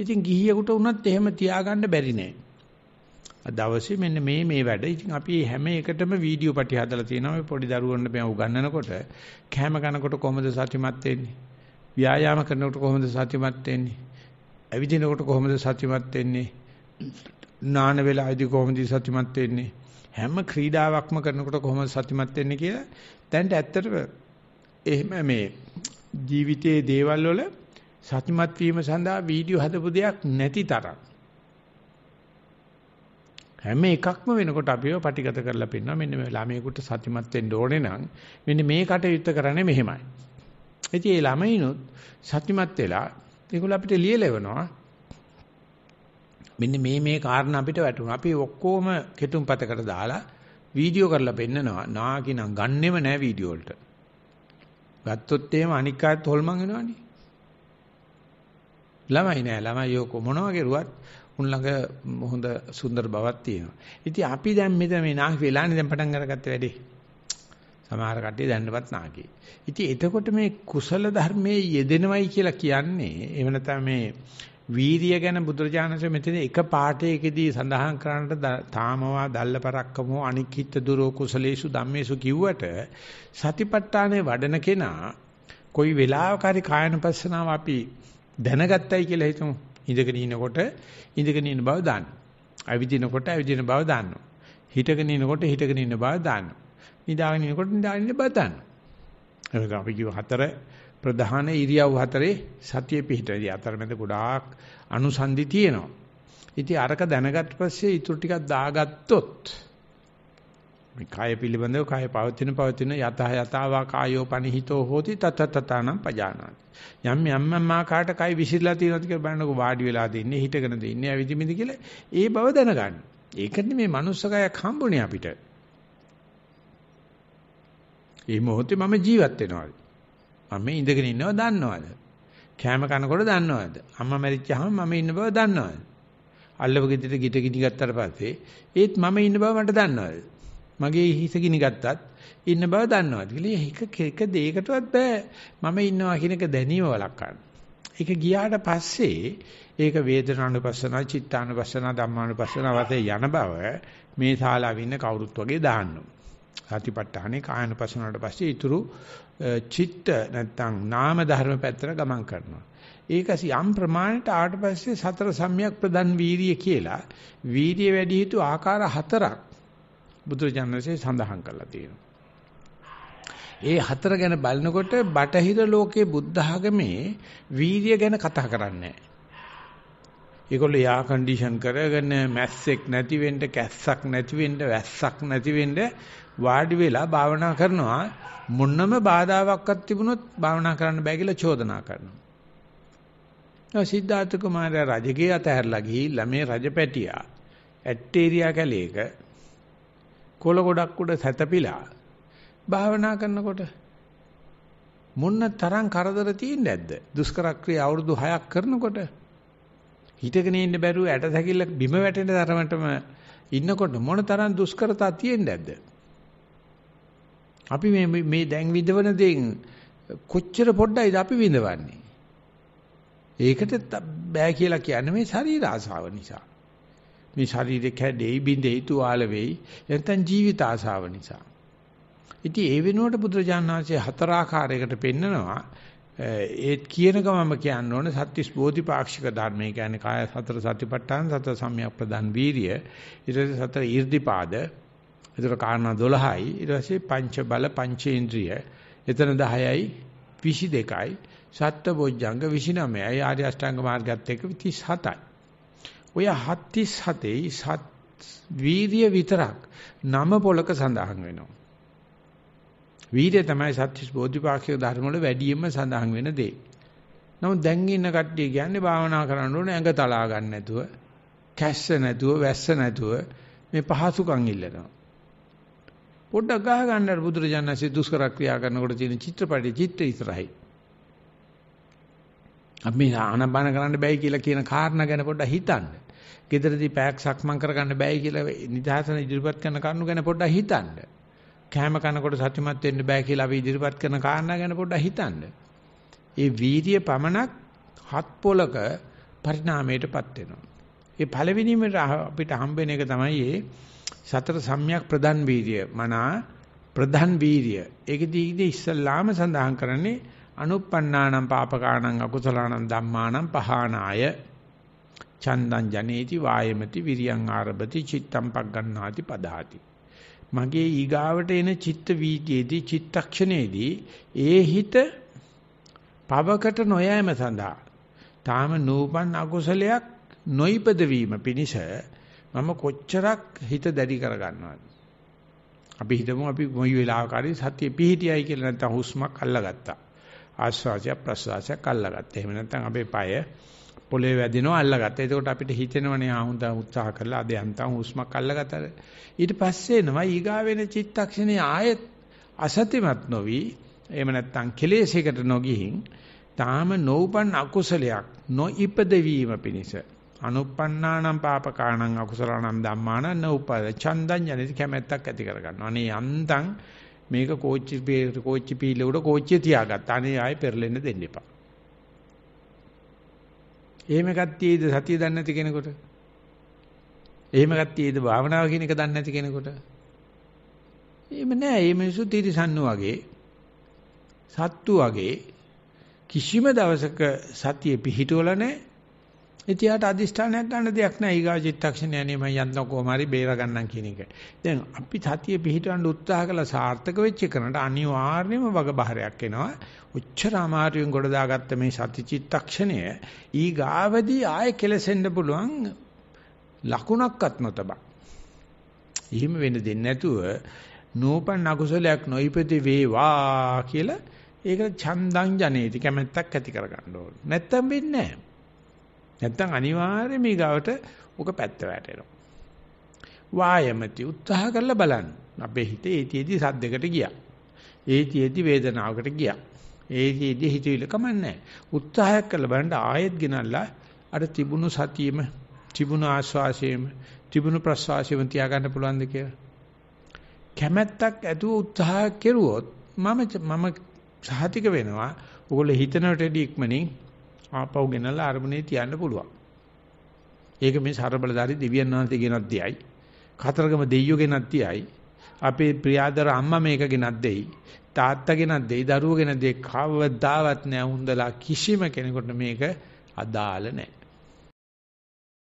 ඉතින් ගිහියෙකුට වුණත් එහෙම තියාගන්න බැරි නෑ. දවසේ මෙන්න මේ මේ වැඩ. ඉතින් අපි හැම එකටම වීඩියෝ පටි හදලා තියෙනවා. මේ පොඩි දරුවන්ට මම උගන්වනකොට කැම කනකොට කොහොමද සතිමත් වෙන්නේ? ව්‍යායාම කරනකොට කොහොමද සතිමත් වෙන්නේ? ඇවිදිනකොට කොහොමද සතිමත් වෙන්නේ? නාන වේලාවේදී කොහොමද සතිමත් වෙන්නේ? හැම ක්‍රීඩාවක්ම කරනකොට කොහොමද සතිමත් වෙන්නේ කියලා දැන්ට ඇත්තටම එහෙම මේ ජීවිතයේ දේවල් වල සත්‍යමත් වීම සඳහා වීඩියෝ හදපු දෙයක් නැති තරම්. හැම එකක්ම වෙනකොට අපිව පටිගත කරලා පෙන්නනවා මෙන්න මේ ළමයෙකුට සත්‍යමත් වෙන්න ඕනේ නම් මෙන්න මේ කටයුත්ත කරන්නේ මෙහෙමයි. ඉතින් ඒ ළමයිනොත් සත්‍යමත් වෙලා ඒගොල්ල අපිට ලියලවනවා මෙන්න මේ මේ කාරණා අපිට වැටුණා. අපි ඔක්කොම කෙටුම්පතකට දාලා වීඩියෝ කරලා පෙන්නනවා. නාකිනම් ගන්නෙම නෑ වීඩියෝ වලට. ගත්තොත් එහෙම අනික් අයත් හොල්මන් වෙනවනේ. ළමයි නෑ ළමයි යෝක මොනවා කරුවත් උන් ළඟ හොඳ සුන්දර බවක් තියෙනවා. ඉතින් අපි දැන් මෙතන මේ නාකි වෙලානේ දැන් පටන් අරගත්තේ වැඩේ. සමහර කට්ටිය දැන්නවත් නාකි. ඉතින් එතකොට මේ කුසල ධර්මයේ යෙදෙනවයි කියලා කියන්නේ එහෙම නැත්නම් මේ වීරිය ගැන බුදුරජාණන්සේ මෙතන එක පාඨයකදී සඳහන් කරන්නට තාමවා දල්ල පරක්කමෝ අනික්කිත දුරෝ කුසලේසු ධම්මේසු කිව්වට සතිපට්ඨානේ වඩන කෙනා කොයි වෙලාවක හරි කායනපස්සනාව අපි දැනගත්තයි කියලා හිතමු. ඉඳගෙන ඉනකොට ඉඳගෙන ඉන බව දාන්න. ඇවිදිනකොට ඇවිදින බව දාන්න. හිටගෙන ඉනකොට හිටගෙන ඉන්න බව දාන්න. නිදාගෙන ඉනකොට නිදාගෙන ඉන්න බව දාන්න. ඒක අපි කිව්ව හතර ප්‍රධාන ඉරියව් හතරේ සතිය පිහිටයි. අතරමැද ගොඩාක් අනුසන්දි තියෙනවා. ඉතින් අරක දැනගත්ත පස්සේ ඊටු ටිකක් දාගත්තොත් මේ කය පිළිබඳව කය පවතින පවතින යතහ යතාවා කායෝ පනිහිතෝ හෝති තත තතනම් පජානාති යම් යම් මා කාට කය විසිරලා තියෙනවද කියලා බලනකො වාඩි වෙලා දෙන්නේ හිටගෙන දෙන්නේ ඇවිදිමිද කියලා ඒ බව දැනගන්න. ඒකනේ මේ manussකයක් හම්බුනේ අපිට. මේ මොහොතේ මම ජීවත් වෙනවාද? මම ඉඳගෙන ඉන්නව දන්නවද? කෑම කනකොට දන්නවද? අම්මා මැරිච්චාම මම ඉන්න බව දන්නවද? අල්ලව ගෙදරට ගිට ගිනි ගත්තට පස්සේ ඒත් මම ඉන්න බව මට දන්නවද? මගේ හිස ගිනි ගත්තත් ඉන්න බව දන්නවාද කියලා එක එක දෙයකටවත් බෑ මම ඉන්නවා කියන එක දැනීම වළක්වන්න. ඒක ගියාට පස්සේ ඒක වේදනානුපස්සන, චිත්තානුපස්සන, ධම්මානුපස්සන වශයෙන් යන බව මේ ශාලාවේ ඉන්න කවුරුත් වගේ දාන්න. සතිපට්ඨානේ කායනුපස්සන වලට පස්සේ ඊතුරු චිත්ත නැත්තම් නාම ධර්ම පැත්තට ගමන් කරනවා. ඒක යම් ප්‍රමාණයට ආට පස්සේ සතර සම්‍යක් ප්‍රදන් වීරිය කියලා වීරිය වැඩි යුතු ආකාර හතරක් බුදුරජාණන්සේ සඳහන් කරලා තියෙනවා. ඒ හතර ගැන බලනකොට බටහිර ලෝකයේ බුද්ධ ආගමේ වීර්ය ගැන කතා කරන්නේ ඒගොල්ලෝ යා කන්ඩිෂන් කරගෙන මැස්සෙක් නැති වෙන්න කැස්සක් නැති වෙන්න වැස්සක් නැති වෙන්න වාඩි වෙලා භාවනා කරනවා මොනම බාධාවක්වත් තිබුණොත් භාවනා කරන්න බෑ කියලා චෝදනා කරනවා. ඒ සිද්ධාර්ථ කුමාරයා රජගේ අතහැරලා ගිහිල්ලා මේ රජපැටියා ඇට්ටේරියා කැලේක කොළ ගොඩක් උඩ සැතපිලා භාවනා කරනකොට මොන්න තරම් කරදර තියෙන්නේ නැද්ද? දුෂ්කර ක්‍රියා අවුරුදු 6ක් කරනකොට හිතගෙන ඉන්න බැරුව ඇට සැකිල්ල බිම වැටෙන තරමටම ඉන්නකොට මොන තරම් දුෂ්කරතා තියෙන්නේ නැද්ද? අපි මේ මේ දැන් විඳවන දේෙන් කොච්චර පොඩ්ඩයිද අපි විඳවන්නේ? ඒකට බෑ කියලා කියන්නේ මේ ශරීර ආසාව නිසා. මේ ශරීරේ කැඩෙයි බිඳෙයි තුවාල වෙයි නැත්නම් ජීවිත ආශාව නිසා. ඉතින් ඒ වෙනුවට බුදුරජාණන් වහන්සේ හතර ආකාරයකට පෙන්නනවා ඒ කියන ගමම කියන්න ඕනේ සත්‍තිස් බෝධිපාක්ෂික ධර්ම. ඒ කියන්නේ කාය සතර සතිපට්ඨාන සතර සම්‍යක් ප්‍රදාන් වීරිය ඊට පස්සේ සතර ඊර්දිපාද ඒතර කාරණා 12යි ඊට පස්සේ පංච බල පංචේන්ද්‍රිය එතන 10යි 22යි සත්ත්ව බොජ්ජංග 29යි ආර්ය අෂ්ටාංග මාර්ගයත් එක්ක 37යි ඔය 77 සත් වීර්ය විතරක් නම පොලක සඳහන් වෙනවා. වීර්ය තමයි සත්‍විස් බෝධිපාක්ෂික ධර්ම වල වැඩියෙන්ම සඳහන් වෙන දේ. නමුත් දැන් ඉන්න කට්ටිය කියන්නේ භාවනා කරන්න ඕනේ ඇඟ තලා ගන්න නැතුව, කැස්ස නැතුව, වැස්ස නැතුව මේ පහසුකම් ඉල්ලනවා. පොඩ්ඩක් ගහ ගන්න බුදුරජාණන්සේ දුෂ්කර ක්‍රියා කරනකොට තියෙන චිත්‍රපටයේ චිත්‍ර ඉස්සරහින් අපි ආනපාන කරන්න බෑයි කියලා කියන කාරණා ගැන පොඩ්ඩක් හිතන්න. gederදී පැයක් සක්මන් කරගන්න බෑයි කියලා නිදහසන ඉදිරිපත් කරන කරුණු ගැන පොඩ්ඩක් හිතන්න. කෑම කනකොට සතුටුමත් වෙන්න බෑ කියලා අපි ඉදිරිපත් කරන කාරණා ගැන පොඩ්ඩක් හිතන්න. ඒ වීර්ය පමණක් හත් පොලක පරිණාමයටපත් වෙනවා. ඒ පළවෙනිම අපිට හම්බෙන එක තමයි ඒ සතර සම්‍යක් ප්‍රධාන වීර්ය මනා ප්‍රධාන වීර්ය. ඒක දීදී ඉස්සල්ලාම සඳහන් කරන්නේ අනුප්පන්නානම් පාපකාණං අකුසලාණං ධම්මාණං පහානාය චන්දං ජනේති වායමති විරියං ආරබති චිත්තම් පග්ගණ්ණාති පදාති මගේ ඊගාවට එන චිත්ත වීතියේදී චිත්තක්ෂණයේදී ඒ හිත පවකට නොයෑම සඳහා තාම නූපන් අකුසලයක් නොයිපද වීම පිණිස මම කොච්චරක් හිත දැඩි කරගන්නවද අපි හිතමු අපි මොයි වෙලාවකරි සතිය පිහිටියයි කියලා නැත්නම් හුස්මක් අල්ලගත්තා ආස්වාසිය ප්‍රසවාසයක් අල්ලගත්තා. එහෙම නැත්නම් අපේ পায় පොළේ වැදිනවා අල්ලගත්තා. එතකොට අපිට හිතෙනවනේ ආහුඳ උත්සාහ කරලා අද යන්තම් හුස්මක් අල්ලගත්තද. ඊට පස්සේ එනවා ඊගා වෙන චිත්තක්ෂණේ ආයෙත් අසතිමත් නොවි එහෙම නැත්නම් කෙලෙසයකට නොගිහින් තාම නොඋපන් අකුසලයක් නොඉපදවීම පිණිස අනුප්පන්නානම් පාපකාණං අකුසලානම් ධම්මාන නෝපද චන්දඤ්ඤනිත කැමැත්තක් ඇති කරගන්නවා. අනේ යන්තම් මේක කෝච්චි කෝච්චි පීල උඩ කෝච්චිය තියාගත්ත. අනේ ආයේ පෙරලෙන්න දෙන්න එපා. එහෙම ගත්තේද සතිය දන්නේ නැති කෙනෙකුට? එහෙම ගත්තේද භාවනාව කියන එක දන්නේ නැති කෙනෙකුට? එහෙම නෑ. මේ මිනිස්සු තිරිසන්නු වගේ සත්තු වගේ කිසිම දවසක සතිය පිහිටවල නැහැ. ඉතියාට අදිෂ්ඨානයක් ගන්න දෙයක් නැහැ ඊගා චිත්තක්ෂණය නේ මම යන්න කොහොම හරි බේර ගන්නම් කියන එක. දැන් අපි සතිය පිහිටවන්න උත්සාහ කළා සාර්ථක වෙච්ච එකනට අනිවාර්යයෙන්ම වගබහරයක් එනවා. උච්චර අමාරුවෙන් ගොඩ දාගත්ත මේ සති චිත්තක්ෂණය ඊගාවදී ආයෙ කෙලසෙන්න පුළුවන් ලකුණක්වත් නොතබ. එහෙම වෙන්න දෙන්නේ නැතුව නූපන් අකුසලයක් නොයිපති වේවා කියලා ඒක ඡන්දං ජනේති කැමැත්තක් ඇති කරගන්න ඕනේ. නැත්තම් වෙන්නේ නැහැ. නැත්තම් අනිවාර්යයෙන් මේ ගාවට ඔක පැත්ත වැටෙනවා. වායමති උත්සාහ කරලා බලන්න. අපේ හිතේ ඒතියෙදි සද්දයකට ගියා. ඒතියෙදි වේදනාවකට ගියා. ඒතියෙදි හිතවිල කමන්නේ. උත්සාහයක් කරලා බලන්න ආයෙත් ගෙනල්ලා අර තිබුණු සතියෙම තිබුණු ආස්වාසයෙම තිබුණු ප්‍රසවාසයෙම තියාගන්න පුළුවන්ද කියලා. කැමැත්තක් ඇතුව උත්සාහ කෙරුවොත් මම මම සහතික වෙනවා. ඔයගොල්ලෝ හිතනට ඉක්මනින් ආපහු ගෙනල්ලා අරමුණේ තියන්න පුළුවන්. ඒක මේ සරබලදාරි දෙවියන් වහන්සේ ගෙනත් දෙයි. කතරගම දෙයියෝ ගෙනත් දෙයි. අපේ ප්‍රියාදර අම්මා මේක ගෙනත් දෙයි. තාත්තා ගෙනත් දෙයි. දරුවෝ ගෙනත් දෙයි. කවදාවත් නෑ හුඳලා කිසිම කෙනෙකුට මේක අදාළ නෑ.